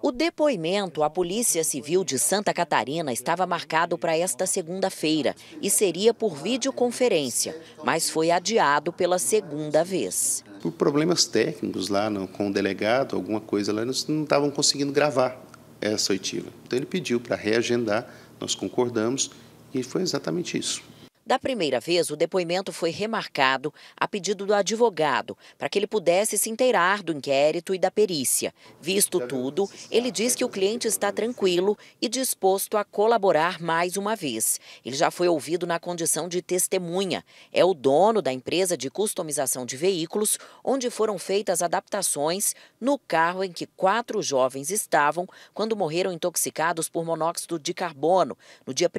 O depoimento à Polícia Civil de Santa Catarina estava marcado para esta segunda-feira e seria por videoconferência, mas foi adiado pela segunda vez. Por problemas técnicos lá no, com o delegado, alguma coisa lá, eles não estavam conseguindo gravar essa oitiva. Então ele pediu para reagendar, nós concordamos e foi exatamente isso. Da primeira vez, o depoimento foi remarcado a pedido do advogado, para que ele pudesse se inteirar do inquérito e da perícia. Visto tudo, ele diz que o cliente está tranquilo e disposto a colaborar mais uma vez. Ele já foi ouvido na condição de testemunha. É o dono da empresa de customização de veículos, onde foram feitas adaptações no carro em que quatro jovens estavam quando morreram intoxicados por monóxido de carbono no dia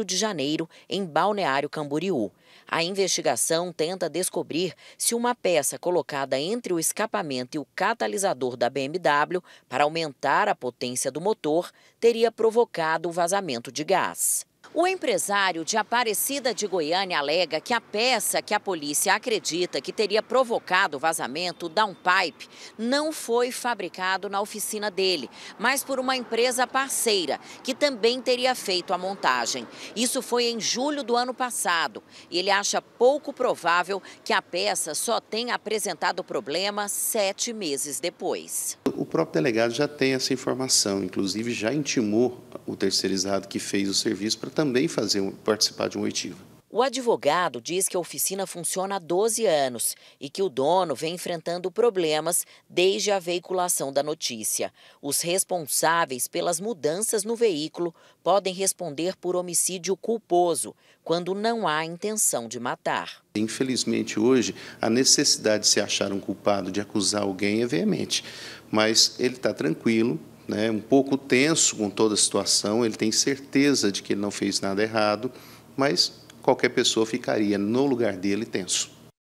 1 de janeiro, em Balneário Camboriú. A investigação tenta descobrir se uma peça colocada entre o escapamento e o catalisador da BMW para aumentar a potência do motor teria provocado o vazamento de gás. O empresário de Aparecida de Goiânia alega que a peça que a polícia acredita que teria provocado o vazamento, o downpipe, não foi fabricado na oficina dele, mas por uma empresa parceira, que também teria feito a montagem. Isso foi em julho do ano passado. E ele acha pouco provável que a peça só tenha apresentado problema sete meses depois o próprio delegado já tem essa informação, inclusive já intimou o terceirizado que fez o serviço para também fazer participar de uma oitiva. O advogado diz que a oficina funciona há 12 anos e que o dono vem enfrentando problemas desde a veiculação da notícia. Os responsáveis pelas mudanças no veículo podem responder por homicídio culposo, quando não há intenção de matar. Infelizmente, hoje, a necessidade de se achar um culpado, de acusar alguém, é veemente. Mas ele está tranquilo, né, um pouco tenso com toda a situação, ele tem certeza de que ele não fez nada errado, mas qualquer pessoa ficaria no lugar dele tenso.